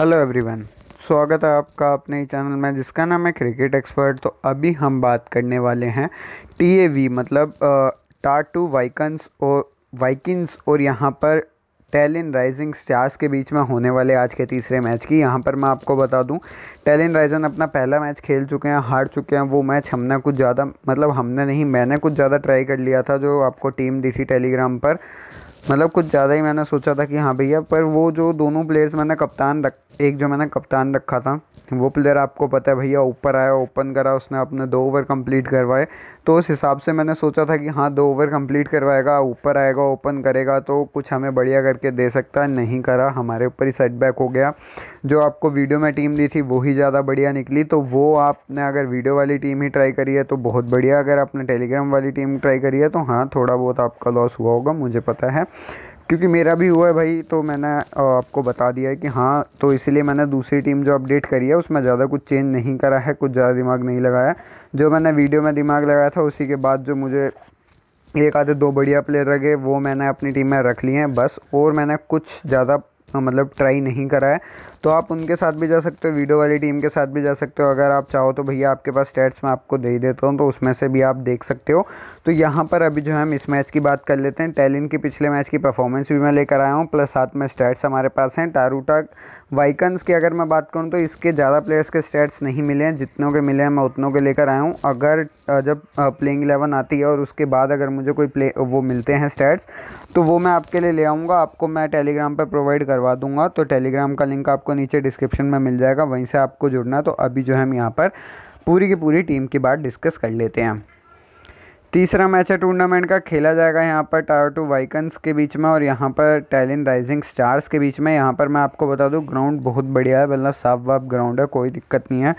hello everyone स्वागत है आपका अपने ही चैनल में जिसका नाम है क्रिकेट एक्सपर्ट तो अभी हम बात करने वाले हैं टीएवी मतलब टाटू वाइकन्स और वाइकिंग्स और यहाँ पर टेलिन राइजिंग स्टार्स के बीच में होने वाले आज के तीसरे मैच की यहाँ पर मैं आपको बता दूँ टेलिन राइजन अपना पहला मैच खेल चुके हैं हार चुके हैं वो मैच हमने कुछ ज़्यादा मतलब हमने नहीं मैंने कुछ ज़्यादा ट्राई कर लिया था जो आपको टीम दी थी टेलीग्राम पर मतलब कुछ ज़्यादा ही मैंने सोचा था कि हाँ भैया पर वो जो दोनों प्लेयर्स मैंने कप्तान रख एक जो मैंने कप्तान रखा था वो प्लेयर आपको पता है भैया ऊपर आया ओपन करा उसने अपने दो ओवर कंप्लीट करवाए तो उस हिसाब से मैंने सोचा था कि हाँ दो ओवर कंप्लीट करवाएगा ऊपर आएगा ओपन करेगा तो कुछ हमें बढ़िया करके दे सकता है नहीं करा हमारे ऊपर ही सेटबैक हो गया जो आपको वीडियो में टीम दी थी वो ही ज़्यादा बढ़िया निकली तो वो आपने अगर वीडियो वाली टीम ही ट्राई करी है तो बहुत बढ़िया अगर आपने टेलीग्राम वाली टीम ट्राई करी है तो हाँ थोड़ा बहुत आपका लॉस हुआ होगा मुझे पता है क्योंकि मेरा भी हुआ है भाई तो मैंने आपको बता दिया है कि हाँ तो इसलिए मैंने दूसरी टीम जो अपडेट करी है उसमें ज़्यादा कुछ चेंज नहीं करा है कुछ ज़्यादा दिमाग नहीं लगाया जो मैंने वीडियो में दिमाग लगाया था उसी के बाद जो मुझे एक आधे दो बढ़िया प्लेयर रखे वो मैंने अपनी टीम में रख लिए हैं बस और मैंने कुछ ज़्यादा हाँ, मतलब ट्राई नहीं करा है तो आप उनके साथ भी जा सकते हो वीडियो वाली टीम के साथ भी जा सकते हो अगर आप चाहो तो भैया आपके पास स्टैट्स मैं आपको दे देता हूँ तो उसमें से भी आप देख सकते हो तो यहाँ पर अभी जो है हम इस मैच की बात कर लेते हैं टेलिन की पिछले मैच की परफॉर्मेंस भी मैं लेकर आया हूँ प्लस साथ में स्टैट्स हमारे पास हैं टारूटा वाइकन्स की अगर मैं बात करूँ तो इसके ज़्यादा प्लेयर्स के स्टैट्स नहीं मिले हैं जितनों के मिले हैं मैं उतनों के लेकर आया हूँ अगर जब प्लेइंग इलेवन आती है और उसके बाद अगर मुझे कोई प्ले वो मिलते हैं स्टैट्स तो वो मैं आपके लिए ले आऊँगा आपको मैं टेलीग्राम पर प्रोवाइड करवा दूँगा तो टेलीग्राम का लिंक आपको नीचे डिस्क्रिप्शन में मिल जाएगा वहीं से आपको जुड़ना तो अभी जो है हम यहाँ पर पूरी की पूरी टीम की बात डिस्कस कर लेते हैं तीसरा मैच है टूर्नामेंट का खेला जाएगा यहाँ पर टायर टू वाइकन्स के बीच में और यहाँ पर टैलिन राइजिंग स्टार्स के बीच में यहाँ पर मैं आपको बता दूँ ग्राउंड बहुत बढ़िया है मतलब साफ वाफ ग्राउंड है कोई दिक्कत नहीं है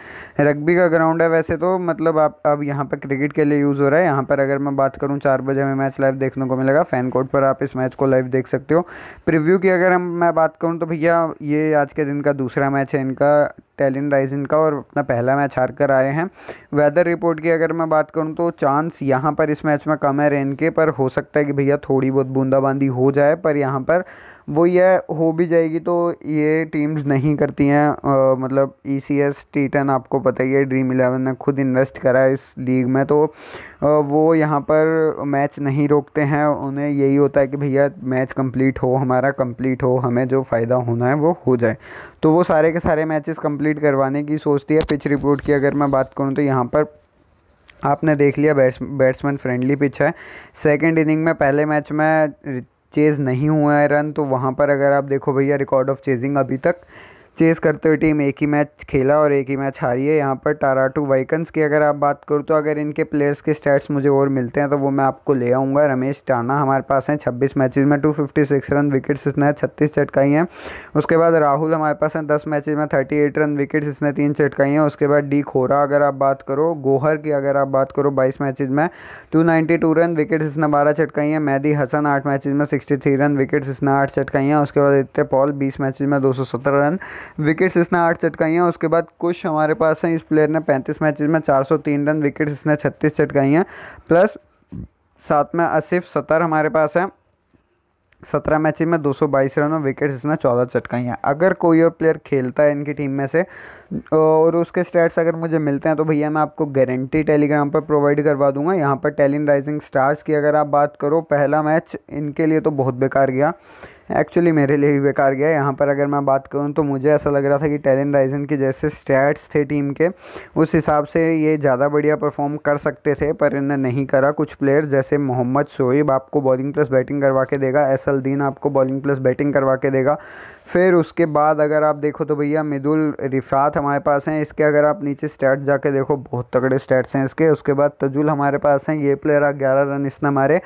रग्बी का ग्राउंड है वैसे तो मतलब आप अब यहाँ पर क्रिकेट के लिए यूज़ हो रहा है यहाँ पर अगर मैं बात करूँ चार बजे में मैच लाइव देखने को मिलेगा फ़ैन कोर्ट पर आप इस मैच को लाइव देख सकते हो प्रिव्यू की अगर हम मैं बात करूँ तो भैया ये आज के दिन का दूसरा मैच है इनका टैलिन राइजिंग का और अपना पहला मैच हार कर आए हैं वेदर रिपोर्ट की अगर मैं बात करूँ तो चांस यहाँ पर पर इस मैच में कम है रेन के पर हो सकता है कि भैया थोड़ी बहुत बूंदाबांदी हो जाए पर यहाँ पर वो ये हो भी जाएगी तो ये टीम्स नहीं करती हैं मतलब E C S T ten आपको पता ही है ड्रीम इलेवन ने खुद इन्वेस्ट करा है इस लीग में तो आ, वो यहाँ पर मैच नहीं रोकते हैं उन्हें यही होता है कि भैया मैच कंप्लीट हो हमारा कंप्लीट हो हमें जो फ़ायदा होना है वो हो जाए तो वो सारे के सारे मैचेस कंप्लीट करवाने की सोचती है पिच रिपोर्ट की अगर मैं बात करूँ तो यहाँ पर आपने देख लिया बैट्समैन फ्रेंडली पिच है सेकेंड इनिंग में पहले मैच में चेज़ नहीं हुआ है रन तो वहाँ पर अगर आप देखो भैया रिकॉर्ड ऑफ चेजिंग अभी तक चेस करते हुए टीम एक ही मैच खेला और एक ही मैच हारी है यहाँ पर टाराटू वाइकन्स की अगर आप बात करो तो अगर इनके प्लेयर्स के स्टैट्स मुझे और मिलते हैं तो वो मैं आपको ले आऊँगा रमेश टाना हमारे पास हैं छब्बीस मैचेज में two fifty six run wickets इसने छत्तीस चटकाई हैं उसके बाद राहुल हमारे पास हैं दस मैचेज में थर्टी एट रन विकेट्स इसने तीन चटकाई हैं उसके बाद डी खोरा अगर आप बात करो गोहर की अगर आप बात करो बाईस मैचेज में two ninety two run wickets इसने बारह चटकाई हैं मैदी हसन आठ मैचेज में सिक्सटी थ्री रन विकेट्स इसने आठ चटकाई हैं उसके बाद इतने पॉल बीस मैचेज में दो सौ सत्रह रन विकेट्स इसने आठ चटकाई हैं उसके बाद कुछ हमारे पास हैं इस प्लेयर ने पैंतीस मैचेस में चार सौ तीन रन विकेट्स इसने छत्तीस चटकाई हैं प्लस साथ में आसिफ सतर हमारे पास हैं सत्रह मैच में दो सौ बाईस रन और विकेट्स इसने चौदह चटकाई हैं अगर कोई और प्लेयर खेलता है इनकी टीम में से और उसके स्टैट्स अगर मुझे मिलते हैं तो भैया मैं आपको गारंटी टेलीग्राम पर प्रोवाइड करवा दूंगा यहाँ पर टेलिन राइजिंग स्टार्स की अगर आप बात करो पहला मैच इनके लिए तो बहुत बेकार गया एक्चुअली मेरे लिए भी बेकार गया यहाँ पर अगर मैं बात करूँ तो मुझे ऐसा लग रहा था कि टैलेंट राइजन के जैसे स्टैट्स थे टीम के उस हिसाब से ये ज़्यादा बढ़िया परफॉर्म कर सकते थे पर इन्हें नहीं करा कुछ प्लेयर जैसे मोहम्मद शोएब आपको बॉलिंग प्लस बैटिंग करवा के देगा एस आपको बॉलिंग प्लस बैटिंग करवा के देगा फिर उसके बाद अगर आप देखो तो भैया मिदुल रिफात हमारे पास हैं इसके अगर आप नीचे स्टैट्स जाके देखो बहुत तगड़े स्टैट्स हैं इसके उसके बाद तजुल हमारे पास हैं ये प्लेयर आ ग्यारह रन इसने मारे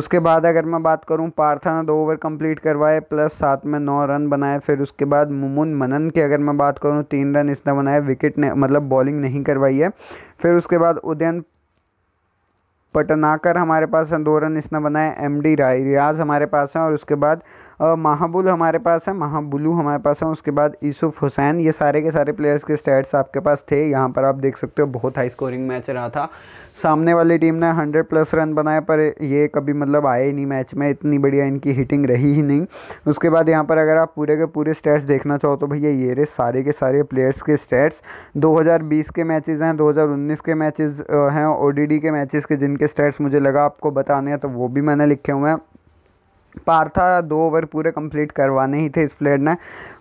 उसके बाद अगर मैं बात करूँ पार्था ने दो ओवर कंप्लीट करवाए प्लस सात में नौ रन बनाए फिर उसके बाद मुमुन मनन की अगर मैं बात करूँ तीन रन इसने बनाए विकेट ने मतलब बॉलिंग नहीं करवाई है फिर उसके बाद उदयन पटनाकर हमारे पास हैं रन इसने बनाया एम डी राय रियाज हमारे पास हैं और उसके बाद महाबुल हमारे पास है महाबुलू हमारे पास है उसके बाद यूसुफ हुसैन ये सारे के सारे प्लेयर्स के स्टैट्स आपके पास थे यहाँ पर आप देख सकते हो बहुत हाई स्कोरिंग मैच रहा था सामने वाली टीम ने 100 प्लस रन बनाए पर ये कभी मतलब आए ही नहीं मैच में इतनी बढ़िया इनकी हिटिंग रही ही नहीं उसके बाद यहाँ पर अगर आप पूरे के पूरे स्टैट्स देखना चाहो तो भैया ये रहे सारे के सारे प्लेयर्स के स्टैट्स 2020 के मैचेस हैं 2019 के मैचेस हैं ओडीडी के मैचेस के जिनके स्टैट्स मुझे लगा आपको बताने हैं तो वो भी मैंने लिखे हुए हैं पार्था दो ओवर पूरे कंप्लीट करवाने ही थे इस प्लेयर ने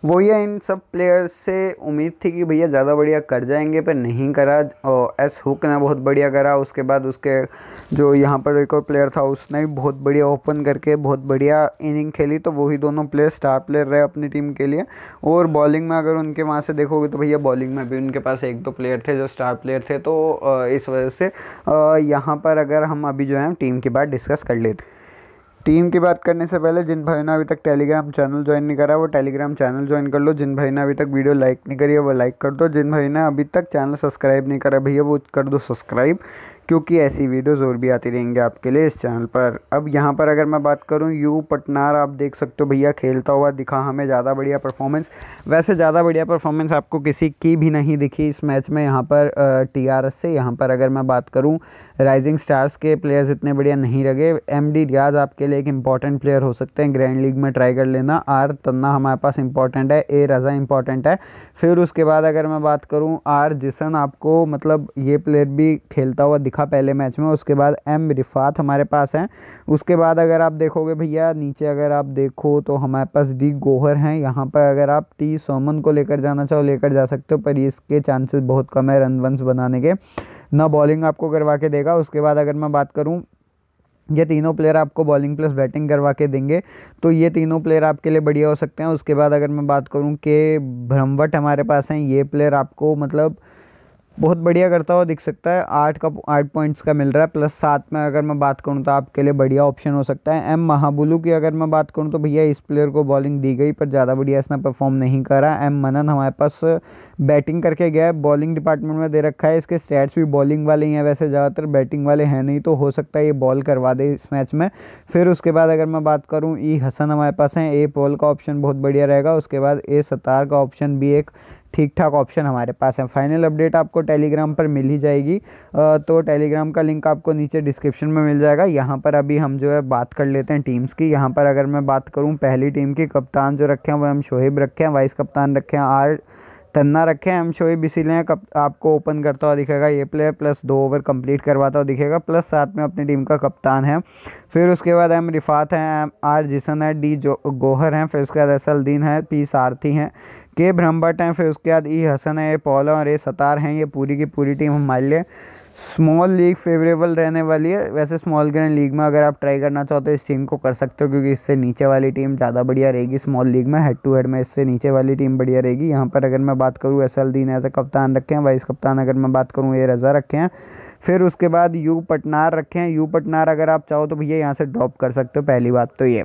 वो ये इन सब प्लेयर्स से उम्मीद थी कि भैया ज़्यादा बढ़िया कर जाएंगे पर नहीं करा और एस हुक ने बहुत बढ़िया करा उसके बाद उसके जो यहाँ पर एक और प्लेयर था उसने भी बहुत बढ़िया ओपन करके बहुत बढ़िया इनिंग खेली तो वही दोनों प्लेयर स्टार प्लेयर रहे अपनी टीम के लिए और बॉलिंग में अगर उनके वहाँ से देखोगे तो भैया बॉलिंग में भी उनके पास एक दो प्लेयर थे जो स्टार प्लेयर थे तो इस वजह से यहाँ पर अगर हम अभी जो है टीम की बात डिस्कस कर लेते टीम की बात करने से पहले जिन भाई ने अभी तक टेलीग्राम चैनल ज्वाइन नहीं करा वो टेलीग्राम चैनल ज्वाइन कर लो जिन भाई ने अभी तक वीडियो लाइक नहीं करी है वो लाइक कर दो जिन भाई ने अभी तक चैनल सब्सक्राइब नहीं करा भैया वो कर दो सब्सक्राइब क्योंकि ऐसी वीडियोस और भी आती रहेंगी आपके लिए इस चैनल पर अब यहाँ पर अगर मैं बात करूँ यू पटनार आप देख सकते हो भैया खेलता हुआ दिखा हमें ज़्यादा बढ़िया परफॉर्मेंस वैसे ज़्यादा बढ़िया परफॉर्मेंस आपको किसी की भी नहीं दिखी इस मैच में यहाँ पर टी से यहाँ पर अगर मैं बात करूँ राइजिंग स्टार्स के प्लेयर्स इतने बढ़िया नहीं लगे एम डी रियाज आपके लिए एक इंपॉर्टेंट प्लेयर हो सकते हैं ग्रैंड लीग में ट्राई कर लेना आर तन्ना हमारे पास इंपॉर्टेंट है ए रज़ा इंपॉर्टेंट है फिर उसके बाद अगर मैं बात करूँ आर जिसन आपको मतलब ये प्लेयर भी खेलता हुआ दिखा रखा पहले मैच में उसके बाद एम रिफात हमारे पास हैं उसके बाद अगर आप देखोगे भैया नीचे अगर आप देखो तो हमारे पास डी गोहर हैं यहाँ पर अगर आप टी सोमन को लेकर जाना चाहो लेकर जा सकते हो पर इसके चांसेस बहुत कम है रन वंस बनाने के ना बॉलिंग आपको करवा के देगा उसके बाद अगर मैं बात करूँ ये तीनों प्लेयर आपको बॉलिंग प्लस बैटिंग करवा के देंगे तो ये तीनों प्लेयर आपके लिए बढ़िया हो सकते हैं उसके बाद अगर मैं बात करूँ कि भ्रमवट हमारे पास हैं ये प्लेयर आपको मतलब बहुत बढ़िया करता हुआ दिख सकता है आठ का आठ पॉइंट्स का मिल रहा है प्लस सात में अगर मैं बात करूँ तो आपके लिए बढ़िया ऑप्शन हो सकता है एम महाबुलू की अगर मैं बात करूँ तो भैया इस प्लेयर को बॉलिंग दी गई पर ज़्यादा बढ़िया इसने परफॉर्म नहीं करा एम मनन हमारे पास बैटिंग करके गया है बॉलिंग डिपार्टमेंट में दे रखा है इसके स्टैट्स भी बॉलिंग वाले ही हैं वैसे ज़्यादातर बैटिंग वाले हैं नहीं तो हो सकता है ये बॉल करवा दे इस मैच में फिर उसके बाद अगर मैं बात करूँ ई हसन हमारे पास हैं ए पॉल का ऑप्शन बहुत बढ़िया रहेगा उसके बाद ए सतार का ऑप्शन भी एक ठीक ठाक ऑप्शन हमारे पास है फाइनल अपडेट आपको टेलीग्राम पर मिल ही जाएगी तो टेलीग्राम का लिंक आपको नीचे डिस्क्रिप्शन में मिल जाएगा यहाँ पर अभी हम जो है बात कर लेते हैं टीम्स की यहाँ पर अगर मैं बात करूँ पहली टीम की कप्तान जो रखे हैं वो हम शोहेब रखे हैं वाइस कप्तान रखे हैं आर तन्ना रखें हम शोएब कप आपको ओपन करता हुआ दिखेगा ये प्लेयर प्लस दो ओवर कंप्लीट करवाता हुआ दिखेगा प्लस साथ में अपनी टीम का कप्तान है फिर उसके बाद एम रिफात हैं एम आर जिसन है डी जो गोहर हैं फिर उसके बाद असलदीन है पी सारथी हैं के ब्रह्मभट हैं फिर उसके बाद ई e हसन है ए पोलो और ए सतार हैं ये पूरी की पूरी टीम हमारे लिए स्मॉल लीग फेवरेबल रहने वाली है वैसे स्मॉल ग्रैंड लीग में अगर आप ट्राई करना चाहो तो इस टीम को कर सकते हो क्योंकि इससे नीचे वाली टीम ज़्यादा बढ़िया रहेगी स्मॉल लीग में हेड टू हेड में इससे नीचे वाली टीम बढ़िया रहेगी यहाँ पर अगर मैं बात करूँ एस एल दीन एज ए कप्तान रखे हैं वाइस कप्तान अगर मैं बात करूँ ए रज़ा रखे हैं फिर उसके बाद यू पटनार रखे हैं यू पटनार अगर आप चाहो तो भैया यहाँ से ड्रॉप कर सकते हो पहली बात तो ये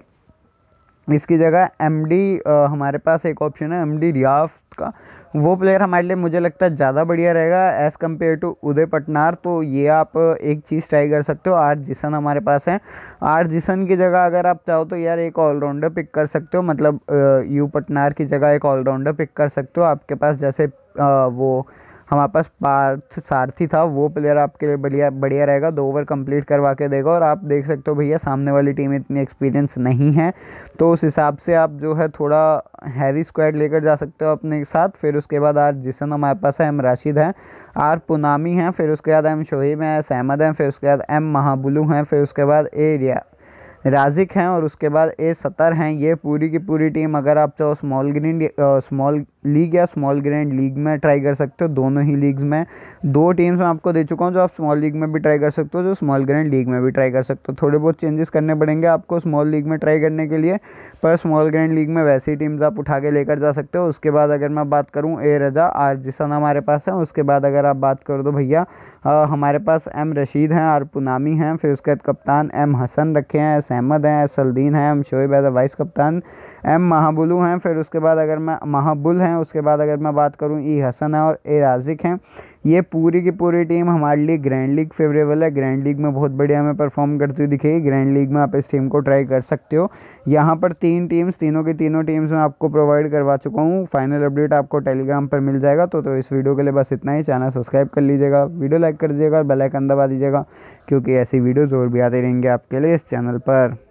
इसकी जगह एम डी हमारे पास एक ऑप्शन है एम डी रियाफ्त का वो प्लेयर हमारे लिए मुझे लगता है ज़्यादा बढ़िया रहेगा एज़ कम्पेयर टू उदय पटनार तो ये आप एक चीज़ ट्राई कर सकते हो आर जिसन हमारे पास है आर जिसन की जगह अगर आप चाहो तो यार एक ऑलराउंडर पिक कर सकते हो मतलब यू पटनार की जगह एक ऑलराउंडर पिक कर सकते हो आपके पास जैसे वो हमारे पास पार्थ सारथी था वो प्लेयर आपके लिए बढ़िया बढ़िया रहेगा दो ओवर कंप्लीट करवा के देगा और आप देख सकते हो भैया सामने वाली टीम इतनी एक्सपीरियंस नहीं है तो उस हिसाब से आप जो है थोड़ा हैवी स्क्वाड लेकर जा सकते हो अपने साथ फिर उसके बाद आर जिसन हमारे पास है एम राशिद हैं आर पुनामी हैं फिर उसके बाद एम शोहेब हैं सहमद हैं फिर उसके बाद एम महाबुलू हैं फिर उसके बाद ए रिया राजिक हैं और उसके बाद ए सतर हैं ये पूरी की पूरी टीम अगर आप चाहो स्मॉल ग्रीन स्मॉल लीग या स्मॉल ग्रैंड लीग में ट्राई कर सकते हो दोनों ही लीग्स में दो टीम्स मैं आपको दे चुका हूँ जो आप स्मॉल लीग में भी ट्राई कर सकते हो जो स्मॉल ग्रैंड लीग में भी ट्राई कर सकते हो थोड़े बहुत चेंजेस करने पड़ेंगे आपको स्मॉल लीग में ट्राई करने के लिए पर स्मॉल ग्रैंड लीग में वैसी टीम्स आप उठा के लेकर जा सकते हो उसके बाद अगर मैं बात करूँ ए रजा आर जिसन हमारे पास है उसके बाद अगर आप बात करो तो भैया हमारे पास एम रशीद हैं आर पुनामी हैं फिर उसके बाद कप्तान एम हसन रखे हैं अहमद हैं एस सलदीन हैं एम शोएब एज वाइस कप्तान एम महाबुलू हैं फिर उसके बाद अगर मैं महाबुल हैं उसके बाद अगर मैं बात करूँ ई हसन है और ए राजिक हैं ये पूरी की पूरी टीम हमारे लिए ग्रैंड लीग फेवरेबल है ग्रैंड लीग में बहुत बढ़िया हमें परफॉर्म करती हुई दिखेगी ग्रैंड लीग में आप इस टीम को ट्राई कर सकते हो यहाँ पर तीन टीम्स तीनों की तीनों टीम्स में आपको प्रोवाइड करवा चुका हूँ फाइनल अपडेट आपको टेलीग्राम पर मिल जाएगा तो, तो इस वीडियो के लिए बस इतना ही चैनल सब्सक्राइब कर लीजिएगा वीडियो लाइक कर दीजिएगा और बेलाइकन दबा दीजिएगा क्योंकि ऐसी वीडियोज़ और भी आते रहेंगे आपके लिए इस चैनल पर